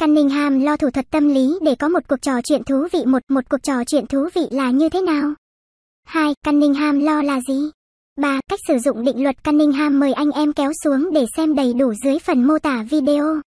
Cunningham lo thủ thuật tâm lý để có một cuộc trò chuyện thú vị một một cuộc trò chuyện thú vị là như thế nào? 2. Cunningham lo là gì? 3. Cách sử dụng định luật Cunningham mời anh em kéo xuống để xem đầy đủ dưới phần mô tả video.